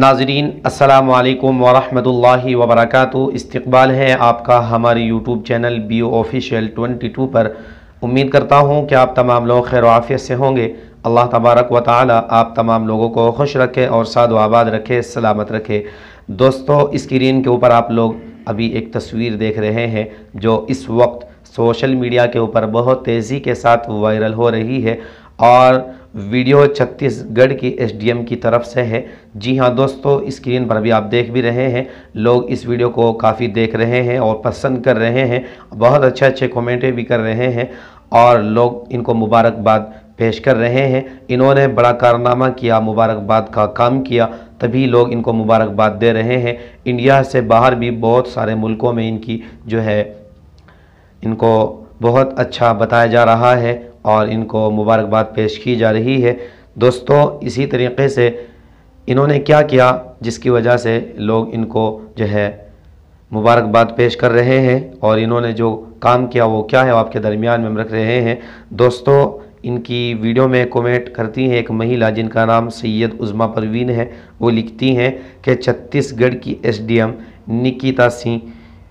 ناظرین السلام علیکم ورحمۃ اللہ وبرکاتہ استقبال ہے آپ کا ہماری یوٹیوب چینل بیو اوفیشل آفیشیل ٹونٹی ٹو پر امید کرتا ہوں کہ آپ تمام لوگ خیر و عافیت سے ہوں گے اللہ تبارک و تعالی آپ تمام لوگوں کو خوش رکھے اور سعد و آباد رکھے سلامت رکھے دوستو اسکرین کے اوپر آپ لوگ ابھی ایک تصویر دیکھ رہے ہیں جو اس وقت سوشل میڈیا کے اوپر بہت تیزی کے ساتھ وائرل ہو رہی ہے اور ویڈیو چھتیس گڑھ کی ایس ڈی ایم کی طرف سے ہے جی ہاں دوستو اسکرین پر بھی آپ دیکھ بھی رہے ہیں لوگ اس ویڈیو کو کافی دیکھ رہے ہیں اور پسند کر رہے ہیں بہت اچھے اچھے کومنٹیں بھی کر رہے ہیں اور لوگ ان کو مبارکباد پیش کر رہے ہیں انہوں نے بڑا کارنامہ کیا مبارکباد کا کام کیا تبھی لوگ ان کو مبارکباد دے رہے ہیں انڈیا سے باہر بھی بہت سارے ملکوں میں ان کی جو ہے ان کو بہت اچھا بتایا جا رہا ہے اور ان کو مبارکباد پیش کی جا رہی ہے دوستو اسی طریقے سے انہوں نے کیا کیا جس کی وجہ سے لوگ ان کو جو ہے مبارکباد پیش کر رہے ہیں اور انہوں نے جو کام کیا وہ کیا ہے وہ آپ کے درمیان میں ہم رکھ رہے ہیں دوستو ان کی ویڈیو میں کومنٹ کرتی ہیں ایک مہیلا جن کا نام سید عزمہ پروین ہے وہ لکھتی ہیں کہ چھتیس گڑھ کی S D M Nikita Singh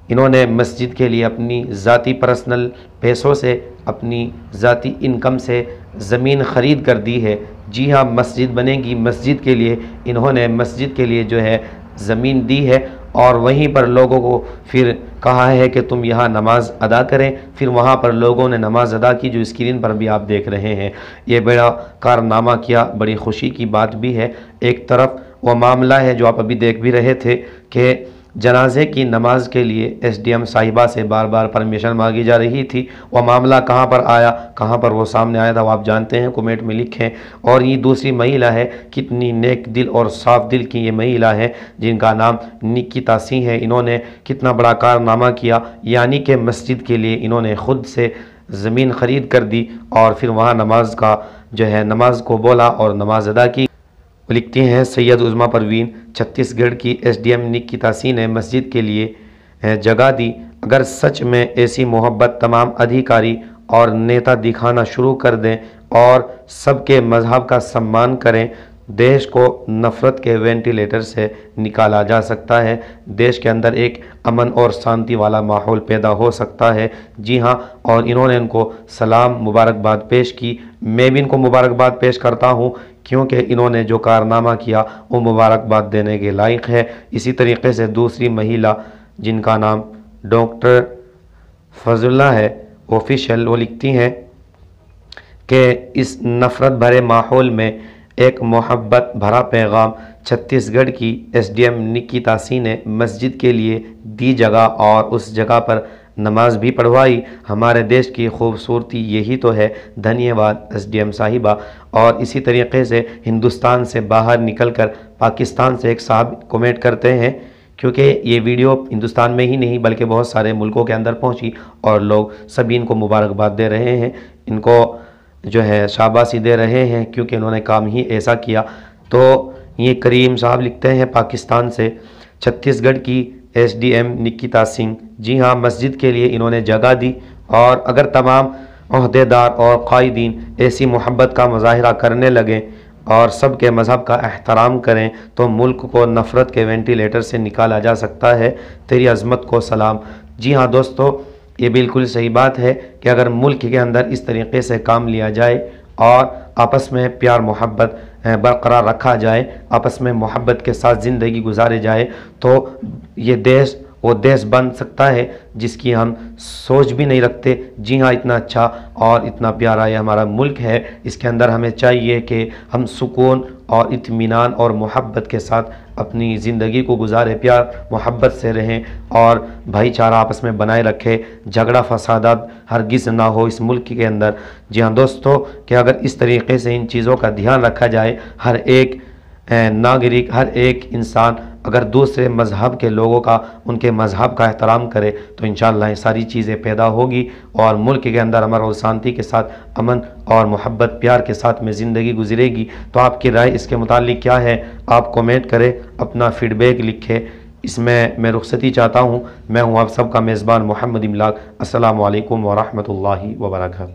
انہوں نے مسجد کے لیے اپنی ذاتی پرسنل پیسوں سے اپنی ذاتی انکم سے زمین خرید کر دی ہے جی ہاں مسجد بنے گی مسجد کے لیے انہوں نے مسجد کے لیے جو ہے زمین دی ہے اور وہیں پر لوگوں کو پھر کہا ہے کہ تم یہاں نماز ادا کریں پھر وہاں پر لوگوں نے نماز ادا کی جو اسکرین پر بھی آپ دیکھ رہے ہیں یہ بڑا کارنامہ کیا بڑی خوشی کی بات بھی ہے ایک طرف وہ معاملہ ہے جو آپ ابھی دیکھ بھی رہے تھے کہ جنازے کی نماز کے لیے ایس ڈی ایم صاحبہ سے بار بار پرمیشن مانگی جا رہی تھی وہ معاملہ کہاں پر آیا کہاں پر وہ سامنے آیا تھا وہ آپ جانتے ہیں کومیٹ میں لکھیں اور یہ دوسری مہیلا ہے کتنی نیک دل اور صاف دل کی یہ مہیلا ہے جن کا نام نکی تاسی ہے انہوں نے کتنا بڑا کارنامہ کیا یعنی کہ مسجد کے لیے انہوں نے خود سے زمین خرید کر دی اور پھر وہاں نماز کا جو ہے نماز کو بولا اور نماز ادا کی لکھتے ہیں سید عزمہ پروین چھتیس گڑھ کی ایس ڈی ایم نک کی تاسی نے مسجد کے لیے جگہ دی اگر سچ میں ایسی محبت تمام ادھیکاری اور نیتا دکھانا شروع کر دیں اور سب کے مذہب کا سمان کریں دیش کو نفرت کے وینٹیلیٹر سے نکالا جا سکتا ہے دیش کے اندر ایک امن اور شانتی والا ماحول پیدا ہو سکتا ہے جی ہاں اور انہوں نے ان کو سلام مبارکباد پیش کی میں بھی ان کو مبارکباد پیش کرتا ہوں کیونکہ انہوں نے جو کارنامہ کیا وہ مبارکباد دینے کے لائق ہے اسی طریقے سے دوسری مہیلا جن کا نام ڈاکٹر فضلہ ہے آفیشل وہ لکھتی ہیں کہ اس نفرت بھرے ماحول میں ایک محبت بھرا پیغام چھتیس گڑھ کی ایس ڈی ایم نکی تاسی نے مسجد کے لیے دی جگہ اور اس جگہ پر نماز بھی پڑھوائی ہمارے دیش کی خوبصورتی یہی تو ہے دھنیہ واد ایس ڈی ایم صاحبہ اور اسی طریقے سے ہندوستان سے باہر نکل کر پاکستان سے ایک صاحب کومیٹ کرتے ہیں کیونکہ یہ ویڈیو ہندوستان میں ہی نہیں بلکہ بہت سارے ملکوں کے اندر پہنچی اور لوگ سبھی ان کو مبارکباد دے رہے ہیں ان کو جو ہے شابی دے رہے ہیں کیونکہ انہوں نے کام ہی ایسا کیا تو یہ کریم صاحب لکھتے ہیں پاکستان سے چھتیس گڑھ کی S D M Nikita Singh ji ہاں مسجد کے لیے انہوں نے جگہ دی اور اگر تمام عہدیدار دار اور قائدین ایسی محبت کا مظاہرہ کرنے لگیں اور سب کے مذہب کا احترام کریں تو ملک کو نفرت کے وینٹیلیٹر سے نکالا جا سکتا ہے تیری عظمت کو سلام جی ہاں دوستو یہ بالکل صحیح بات ہے کہ اگر ملک کے اندر اس طریقے سے کام لیا جائے اور آپس میں پیار محبت برقرار رکھا جائے آپس میں محبت کے ساتھ زندگی گزارے جائے تو یہ دیش وہ دیس بن سکتا ہے جس کی ہم سوچ بھی نہیں رکھتے جی ہاں اتنا اچھا اور اتنا پیارا یہ ہمارا ملک ہے اس کے اندر ہمیں چاہیے کہ ہم سکون اور اطمینان اور محبت کے ساتھ اپنی زندگی کو گزارے پیار محبت سے رہیں اور بھائی چارہ آپس میں بنائے رکھے جھگڑا فسادات ہرگز نہ ہو اس ملک کے اندر جی ہاں دوستو کہ اگر اس طریقے سے ان چیزوں کا دھیان رکھا جائے ہر ایک ناگرک ہر ایک انسان اگر دوسرے مذہب کے لوگوں کا ان کے مذہب کا احترام کرے تو انشاءاللہ یہ ساری چیزیں پیدا ہوگی اور ملک کے اندر امر اور شانتی کے ساتھ امن اور محبت پیار کے ساتھ میں زندگی گزرے گی تو آپ کی رائے اس کے متعلق کیا ہے آپ کومنٹ کرے اپنا فیڈ بیک لکھے اس میں میں رخصتی چاہتا ہوں میں ہوں آپ سب کا میزبان محمد املاک السلام علیکم ورحمۃ اللہ وبرکاتہ